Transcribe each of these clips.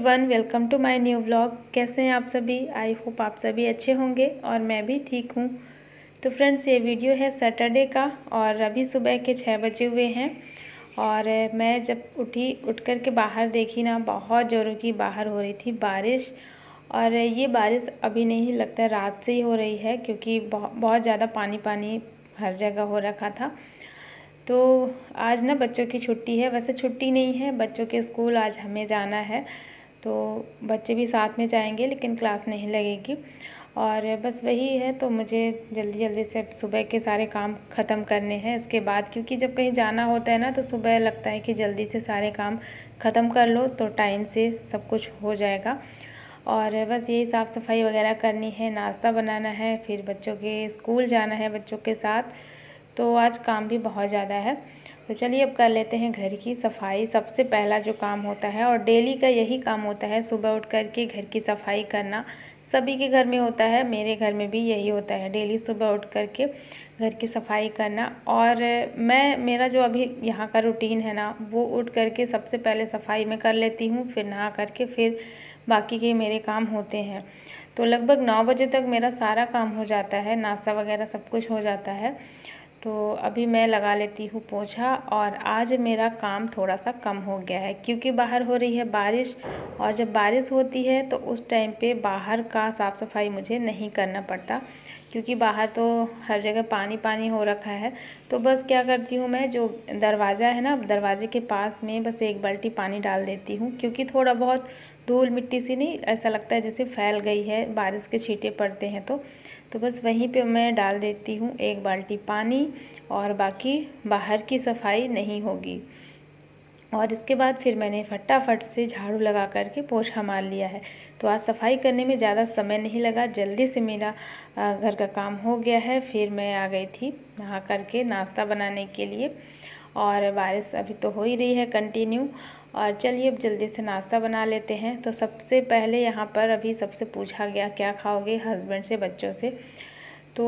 everyone welcome to my new vlog कैसे हैं आप सभी आई होप आप सभी अच्छे होंगे और मैं भी ठीक हूँ तो फ्रेंड्स ये वीडियो है सैटरडे का और अभी सुबह के छः बजे हुए हैं और मैं जब उठी उठ कर के बाहर देखी ना बहुत ज़ोरों की बाहर हो रही थी बारिश और ये बारिश अभी नहीं लगता रात से ही हो रही है क्योंकि बहुत बहुत ज़्यादा पानी पानी हर जगह हो रखा था तो आज ना बच्चों की छुट्टी है वैसे छुट्टी नहीं है बच्चों के स्कूल आज हमें जाना है तो बच्चे भी साथ में जाएंगे लेकिन क्लास नहीं लगेगी और बस वही है तो मुझे जल्दी जल्दी से सुबह के सारे काम ख़त्म करने हैं इसके बाद क्योंकि जब कहीं जाना होता है ना तो सुबह लगता है कि जल्दी से सारे काम ख़त्म कर लो तो टाइम से सब कुछ हो जाएगा और बस यही साफ़ सफाई वगैरह करनी है नाश्ता बनाना है फिर बच्चों के स्कूल जाना है बच्चों के साथ तो आज काम भी बहुत ज़्यादा है तो चलिए अब कर लेते हैं घर की सफाई सबसे पहला जो काम होता है और डेली का यही काम होता है सुबह उठ कर के घर की सफाई करना सभी के घर में होता है मेरे घर में भी यही होता है डेली सुबह उठ कर के घर की सफाई करना और मैं मेरा जो अभी यहाँ का रूटीन है ना वो उठ कर के सबसे पहले सफाई में कर लेती हूँ फिर नहा कर के फिर बाकी के मेरे काम होते हैं तो लगभग नौ बजे तक मेरा सारा काम हो जाता है नाश्ता वगैरह सब कुछ हो जाता है तो अभी मैं लगा लेती हूँ पोछा और आज मेरा काम थोड़ा सा कम हो गया है क्योंकि बाहर हो रही है बारिश और जब बारिश होती है तो उस टाइम पे बाहर का साफ़ सफाई मुझे नहीं करना पड़ता क्योंकि बाहर तो हर जगह पानी पानी हो रखा है तो बस क्या करती हूँ मैं जो दरवाज़ा है ना दरवाजे के पास में बस एक बाल्टी पानी डाल देती हूँ क्योंकि थोड़ा बहुत धूल मिट्टी सी नहीं ऐसा लगता है जैसे फैल गई है बारिश के छीटे पड़ते हैं तो तो बस वहीं पे मैं डाल देती हूँ एक बाल्टी पानी और बाकी बाहर की सफाई नहीं होगी और इसके बाद फिर मैंने फटाफट से झाड़ू लगा करके पोछा मार लिया है तो आज सफाई करने में ज़्यादा समय नहीं लगा जल्दी से मेरा घर का काम हो गया है फिर मैं आ गई थी नहा करके नाश्ता बनाने के लिए और बारिश अभी तो हो ही रही है कंटिन्यू और चलिए अब जल्दी से नाश्ता बना लेते हैं तो सबसे पहले यहाँ पर अभी सबसे पूछा गया क्या खाओगे हस्बैंड से बच्चों से तो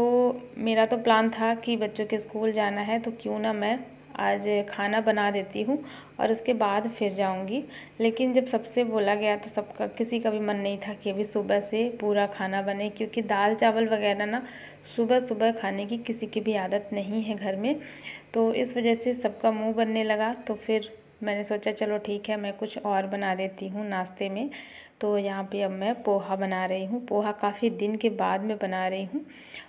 मेरा तो प्लान था कि बच्चों के स्कूल जाना है तो क्यों ना मैं आज खाना बना देती हूँ और उसके बाद फिर जाऊँगी लेकिन जब सबसे बोला गया तो सबका किसी का भी मन नहीं था कि अभी सुबह से पूरा खाना बने क्योंकि दाल चावल वगैरह ना सुबह सुबह खाने की किसी की भी आदत नहीं है घर में तो इस वजह से सबका मुंह बनने लगा तो फिर मैंने सोचा चलो ठीक है मैं कुछ और बना देती हूँ नाश्ते में तो यहाँ पे अब मैं पोहा बना रही हूँ पोहा काफ़ी दिन के बाद में बना रही हूँ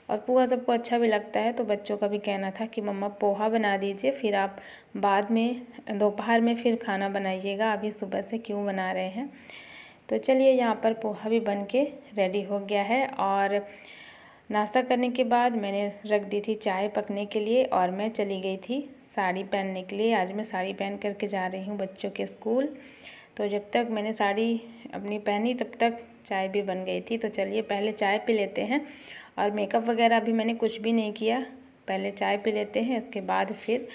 और पोहा सबको अच्छा भी लगता है तो बच्चों का भी कहना था कि मम्मा पोहा बना दीजिए फिर आप बाद में दोपहर में फिर खाना बनाइएगा अभी सुबह से क्यों बना रहे हैं तो चलिए यहाँ पर पोहा भी बन के रेडी हो गया है और नाश्ता करने के बाद मैंने रख दी थी चाय पकने के लिए और मैं चली गई थी साड़ी पहनने के लिए आज मैं साड़ी पहन करके जा रही हूँ बच्चों के स्कूल तो जब तक मैंने साड़ी अपनी पहनी तब तक चाय भी बन गई थी तो चलिए पहले चाय पी लेते हैं और मेकअप वगैरह अभी मैंने कुछ भी नहीं किया पहले चाय पी लेते हैं इसके बाद फिर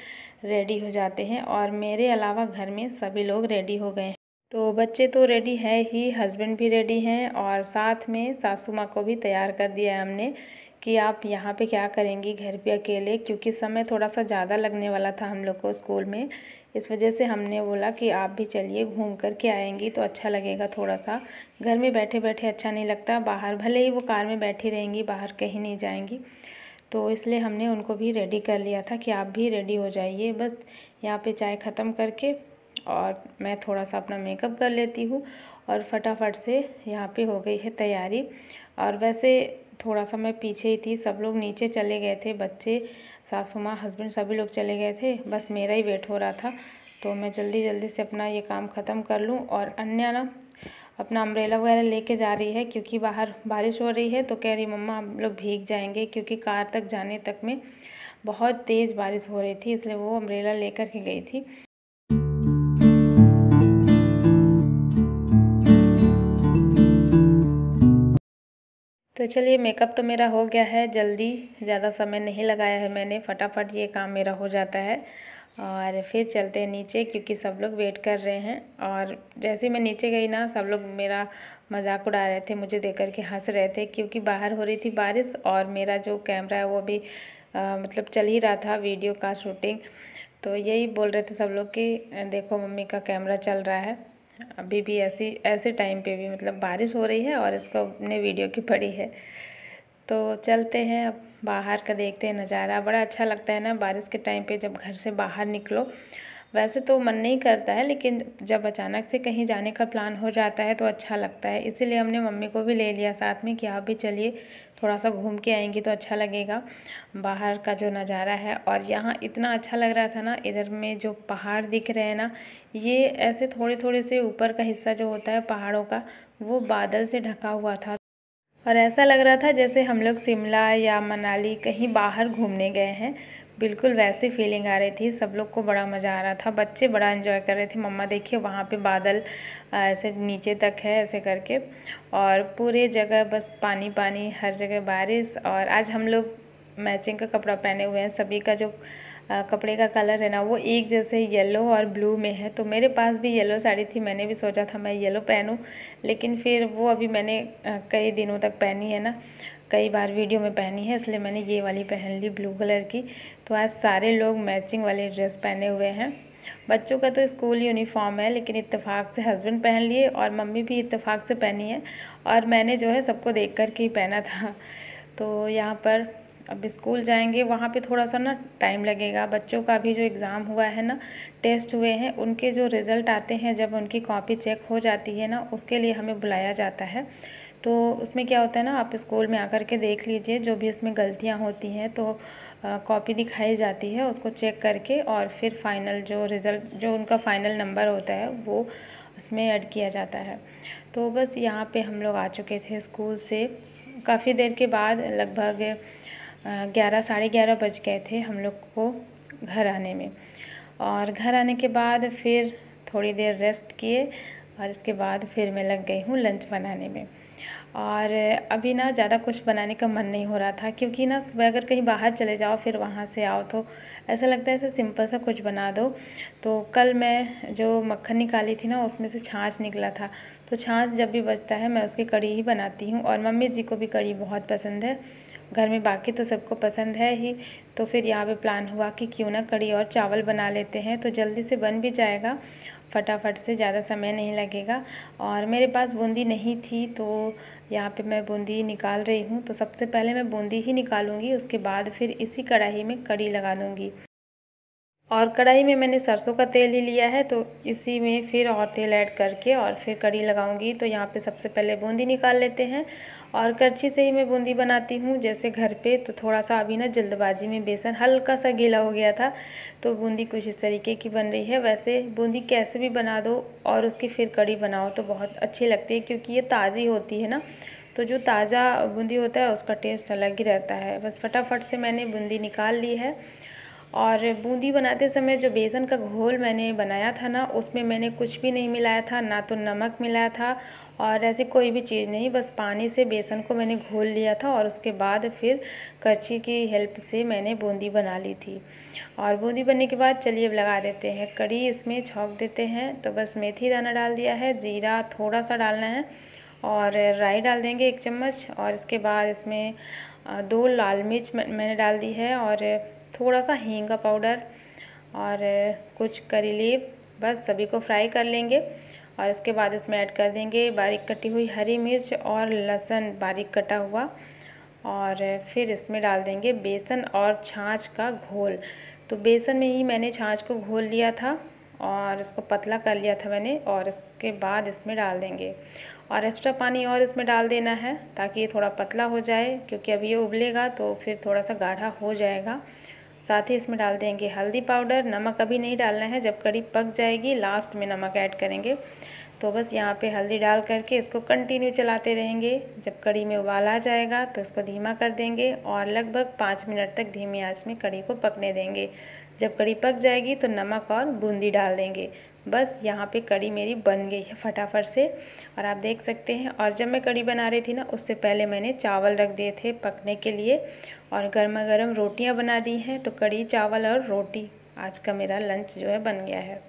रेडी हो जाते हैं और मेरे अलावा घर में सभी लोग रेडी हो गए हैं तो बच्चे तो रेडी है ही हस्बैंड भी रेडी हैं और साथ में सासू माँ को भी तैयार कर दिया है हमने कि आप यहाँ पे क्या करेंगी घर पे अकेले क्योंकि समय थोड़ा सा ज़्यादा लगने वाला था हम लोग को स्कूल में इस वजह से हमने बोला कि आप भी चलिए घूम कर के आएंगी तो अच्छा लगेगा थोड़ा सा घर में बैठे बैठे अच्छा नहीं लगता बाहर भले ही वो कार में बैठी रहेंगी बाहर कहीं नहीं जाएंगी तो इसलिए हमने उनको भी रेडी कर लिया था कि आप भी रेडी हो जाइए बस यहाँ पे चाय ख़त्म करके और मैं थोड़ा सा अपना मेकअप कर लेती हूँ और फटाफट से यहाँ पे हो गई है तैयारी और वैसे थोड़ा सा मैं पीछे ही थी सब लोग नीचे चले गए थे बच्चे सासू माँ हस्बैंड सभी लोग चले गए थे बस मेरा ही वेट हो रहा था तो मैं जल्दी जल्दी से अपना ये काम ख़त्म कर लूँ और अन्य ना अपना अम्ब्रेला वगैरह लेके जा रही है क्योंकि बाहर बारिश हो रही है तो कह रही मम्मा हम लोग भीग जाएंगे क्योंकि कार तक जाने तक में बहुत तेज़ बारिश हो रही थी इसलिए वो अम्ब्रेला लेकर के गई थी तो चलिए मेकअप तो मेरा हो गया है जल्दी ज़्यादा समय नहीं लगाया है मैंने फटाफट ये काम मेरा हो जाता है और फिर चलते हैं नीचे क्योंकि सब लोग वेट कर रहे हैं और जैसे ही मैं नीचे गई ना सब लोग मेरा मजाक उड़ा रहे थे मुझे देख कर के हंस रहे थे क्योंकि बाहर हो रही थी बारिश और मेरा जो कैमरा है वो भी आ, मतलब चल ही रहा था वीडियो का शूटिंग तो यही बोल रहे थे सब लोग कि देखो मम्मी का कैमरा चल रहा है अभी भी ऐसी ऐसे टाइम पे भी मतलब बारिश हो रही है और इसको अपने वीडियो की पड़ी है तो चलते हैं अब बाहर का देखते हैं नज़ारा बड़ा अच्छा लगता है ना बारिश के टाइम पे जब घर से बाहर निकलो वैसे तो मन नहीं करता है लेकिन जब अचानक से कहीं जाने का प्लान हो जाता है तो अच्छा लगता है इसीलिए हमने मम्मी को भी ले लिया साथ में कि आप भी चलिए थोड़ा सा घूम के आएंगी तो अच्छा लगेगा बाहर का जो नज़ारा है और यहाँ इतना अच्छा लग रहा था ना इधर में जो पहाड़ दिख रहे हैं ना ये ऐसे थोड़े थोड़े से ऊपर का हिस्सा जो होता है पहाड़ों का वो बादल से ढका हुआ था और ऐसा लग रहा था जैसे हम लोग शिमला या मनाली कहीं बाहर घूमने गए हैं बिल्कुल वैसी फीलिंग आ रही थी सब लोग को बड़ा मज़ा आ रहा था बच्चे बड़ा एंजॉय कर रहे थे मम्मा देखिए वहाँ पे बादल ऐसे नीचे तक है ऐसे करके और पूरे जगह बस पानी पानी हर जगह बारिश और आज हम लोग मैचिंग का कपड़ा पहने हुए हैं सभी का जो कपड़े का कलर है ना वो एक जैसे येलो और ब्लू में है तो मेरे पास भी येलो साड़ी थी मैंने भी सोचा था मैं येलो पहनूँ लेकिन फिर वो अभी मैंने कई दिनों तक पहनी है ना कई बार वीडियो में पहनी है इसलिए मैंने ये वाली पहन ली ब्लू कलर की तो आज सारे लोग मैचिंग वाले ड्रेस पहने हुए हैं बच्चों का तो स्कूल यूनिफॉर्म है लेकिन इत्तेफाक से हस्बैंड पहन लिए और मम्मी भी इत्तेफाक से पहनी है और मैंने जो है सबको देख कर के ही पहना था तो यहाँ पर अब स्कूल जाएंगे वहाँ पे थोड़ा सा ना टाइम लगेगा बच्चों का भी जो एग्ज़ाम हुआ है ना टेस्ट हुए हैं उनके जो रिज़ल्ट आते हैं जब उनकी कॉपी चेक हो जाती है ना उसके लिए हमें बुलाया जाता है तो उसमें क्या होता है ना आप स्कूल में आकर के देख लीजिए जो भी उसमें गलतियाँ होती हैं तो कॉपी दिखाई जाती है उसको चेक करके और फिर फाइनल जो रिज़ल्ट जो उनका फाइनल नंबर होता है वो उसमें ऐड किया जाता है तो बस यहाँ पे हम लोग आ चुके थे स्कूल से काफ़ी देर के बाद लगभग ग्यारह साढ़े ग्यारह बज गए थे हम लोग को घर आने में और घर आने के बाद फिर थोड़ी देर रेस्ट किए और इसके बाद फिर मैं लग गई हूँ लंच बनाने में और अभी ना ज़्यादा कुछ बनाने का मन नहीं हो रहा था क्योंकि ना सुबह अगर कहीं बाहर चले जाओ फिर वहाँ से आओ तो ऐसा लगता है ऐसा सिंपल सा कुछ बना दो तो कल मैं जो मक्खन निकाली थी ना उसमें से छाछ निकला था तो छाछ जब भी बचता है मैं उसकी कड़ी ही बनाती हूँ और मम्मी जी को भी कड़ी बहुत पसंद है घर में बाकी तो सबको पसंद है ही तो फिर यहाँ पे प्लान हुआ कि क्यों ना कड़ी और चावल बना लेते हैं तो जल्दी से बन भी जाएगा फटाफट से ज़्यादा समय नहीं लगेगा और मेरे पास बूंदी नहीं थी तो यहाँ पे मैं बूंदी निकाल रही हूँ तो सबसे पहले मैं बूंदी ही निकालूँगी उसके बाद फिर इसी कढ़ाई में कड़ी लगा लूँगी और कढ़ाई में मैंने सरसों का तेल ही लिया है तो इसी में फिर और तेल ऐड करके और फिर कड़ी लगाऊंगी तो यहाँ पे सबसे पहले बूंदी निकाल लेते हैं और करछी से ही मैं बूंदी बनाती हूँ जैसे घर पे तो थोड़ा सा अभी ना जल्दबाजी में बेसन हल्का सा गीला हो गया था तो बूंदी कुछ इस तरीके की बन रही है वैसे बूंदी कैसे भी बना दो और उसकी फिर कड़ी बनाओ तो बहुत अच्छी लगती है क्योंकि ये ताज़ी होती है ना तो जो ताज़ा बूंदी होता है उसका टेस्ट अलग ही रहता है बस फटाफट से मैंने बूंदी निकाल ली है और बूंदी बनाते समय जो बेसन का घोल मैंने बनाया था ना उसमें मैंने कुछ भी नहीं मिलाया था ना तो नमक मिलाया था और ऐसी कोई भी चीज़ नहीं बस पानी से बेसन को मैंने घोल लिया था और उसके बाद फिर करछी की हेल्प से मैंने बूंदी बना ली थी और बूंदी बनने के बाद चलिए अब लगा देते हैं कड़ी इसमें छोंक देते हैं तो बस मेथी दाना डाल दिया है जीरा थोड़ा सा डालना है और राई डाल देंगे एक चम्मच और इसके बाद इसमें दो लाल मिर्च मैंने डाल दी है और थोड़ा सा हींग का पाउडर और कुछ करी लीफ बस सभी को फ्राई कर लेंगे और इसके बाद इसमें ऐड कर देंगे बारीक कटी हुई हरी मिर्च और लहसुन बारीक कटा हुआ और फिर इसमें डाल देंगे बेसन और छाछ का घोल तो बेसन में ही मैंने छाछ को घोल लिया था और इसको पतला कर लिया था मैंने और इसके बाद इसमें डाल देंगे और एक्स्ट्रा पानी और इसमें डाल देना है ताकि ये थोड़ा पतला हो जाए क्योंकि अभी ये उबलेगा तो फिर थोड़ा सा गाढ़ा हो जाएगा साथ ही इसमें डाल देंगे हल्दी पाउडर नमक अभी नहीं डालना है जब कड़ी पक जाएगी लास्ट में नमक ऐड करेंगे तो बस यहाँ पे हल्दी डाल करके इसको कंटिन्यू चलाते रहेंगे जब कड़ी में उबाल आ जाएगा तो इसको धीमा कर देंगे और लगभग पाँच मिनट तक धीमी आंच में कड़ी को पकने देंगे जब कड़ी पक जाएगी तो नमक और बूंदी डाल देंगे बस यहाँ पे कड़ी मेरी बन गई है फटाफट से और आप देख सकते हैं और जब मैं कड़ी बना रही थी ना उससे पहले मैंने चावल रख दिए थे पकने के लिए और गर्मा गर्म रोटियाँ बना दी हैं तो कड़ी चावल और रोटी आज का मेरा लंच जो है बन गया है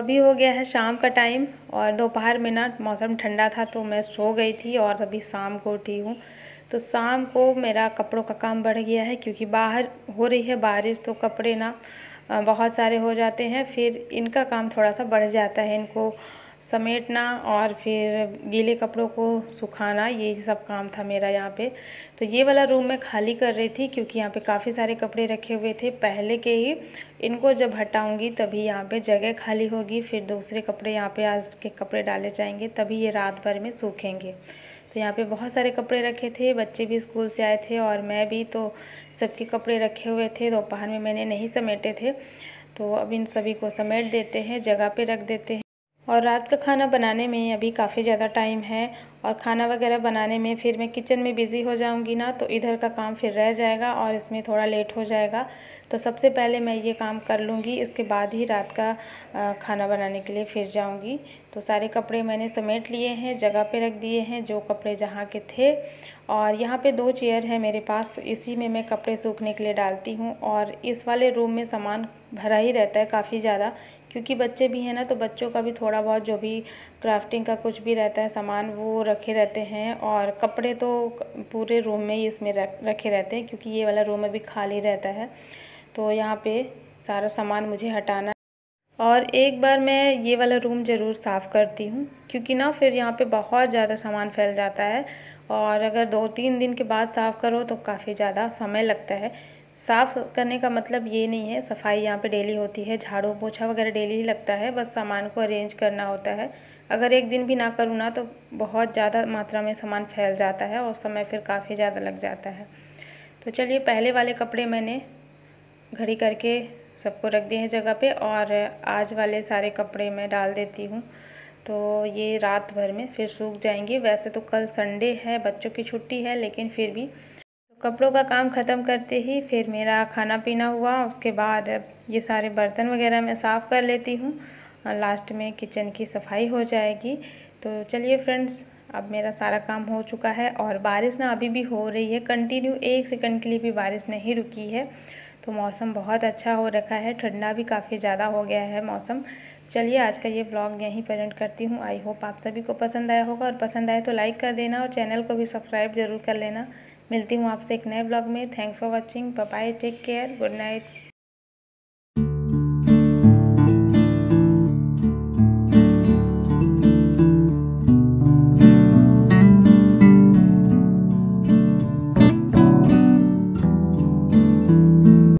अभी हो गया है शाम का टाइम और दोपहर में ना मौसम ठंडा था तो मैं सो गई थी और अभी शाम को उठी हूँ तो शाम को मेरा कपड़ों का काम बढ़ गया है क्योंकि बाहर हो रही है बारिश तो कपड़े ना बहुत सारे हो जाते हैं फिर इनका काम थोड़ा सा बढ़ जाता है इनको समेटना और फिर गीले कपड़ों को सुखाना ये सब काम था मेरा यहाँ पे तो ये वाला रूम मैं खाली कर रही थी क्योंकि यहाँ पे काफ़ी सारे कपड़े रखे हुए थे पहले के ही इनको जब हटाऊंगी तभी यहाँ पे जगह खाली होगी फिर दूसरे कपड़े यहाँ पे आज के कपड़े डाले जाएंगे तभी ये रात भर में सूखेंगे तो यहाँ पे बहुत सारे कपड़े रखे थे बच्चे भी स्कूल से आए थे और मैं भी तो सबके कपड़े रखे हुए थे दोपहर में मैंने नहीं समेटे थे तो अब इन सभी को समेट देते हैं जगह पे रख देते हैं और रात का खाना बनाने में अभी काफ़ी ज़्यादा टाइम है और खाना वगैरह बनाने में फिर मैं किचन में बिज़ी हो जाऊंगी ना तो इधर का काम फिर रह जाएगा और इसमें थोड़ा लेट हो जाएगा तो सबसे पहले मैं ये काम कर लूँगी इसके बाद ही रात का खाना बनाने के लिए फिर जाऊँगी तो सारे कपड़े मैंने समेट लिए हैं जगह पे रख दिए हैं जो कपड़े जहाँ के थे और यहाँ पे दो चेयर है मेरे पास तो इसी में मैं कपड़े सूखने के लिए डालती हूँ और इस वाले रूम में सामान भरा ही रहता है काफ़ी ज़्यादा क्योंकि बच्चे भी हैं ना तो बच्चों का भी थोड़ा बहुत जो भी क्राफ्टिंग का कुछ भी रहता है सामान वो रखे रहते हैं और कपड़े तो पूरे रूम में ही इसमें रखे रहते हैं क्योंकि ये वाला रूम अभी खाली रहता है तो यहाँ पे सारा सामान मुझे हटाना और एक बार मैं ये वाला रूम ज़रूर साफ़ करती हूँ क्योंकि ना फिर यहाँ पे बहुत ज़्यादा सामान फैल जाता है और अगर दो तीन दिन के बाद साफ़ करो तो काफ़ी ज़्यादा समय लगता है साफ़ करने का मतलब ये नहीं है सफाई यहाँ पे डेली होती है झाड़ू पोछा वगैरह डेली ही लगता है बस सामान को अरेंज करना होता है अगर एक दिन भी ना करूँ ना तो बहुत ज़्यादा मात्रा में सामान फैल जाता है और समय फिर काफ़ी ज़्यादा लग जाता है तो चलिए पहले वाले कपड़े मैंने घड़ी करके सबको रख दिए हैं जगह पे और आज वाले सारे कपड़े मैं डाल देती हूँ तो ये रात भर में फिर सूख जाएंगे वैसे तो कल संडे है बच्चों की छुट्टी है लेकिन फिर भी कपड़ों का काम ख़त्म करते ही फिर मेरा खाना पीना हुआ उसके बाद अब ये सारे बर्तन वगैरह मैं साफ़ कर लेती हूँ लास्ट में किचन की सफाई हो जाएगी तो चलिए फ्रेंड्स अब मेरा सारा काम हो चुका है और बारिश ना अभी भी हो रही है कंटिन्यू एक सेकंड के लिए भी बारिश नहीं रुकी है तो मौसम बहुत अच्छा हो रखा है ठंडा भी काफ़ी ज़्यादा हो गया है मौसम चलिए आज का ये ब्लॉग यहीं पर करती हूँ आई होप आप सभी को पसंद आया होगा और पसंद आए तो लाइक कर देना और चैनल को भी सब्सक्राइब जरूर कर लेना मिलती हूँ आपसे एक नए ब्लॉग में thanks for watching bye take care good night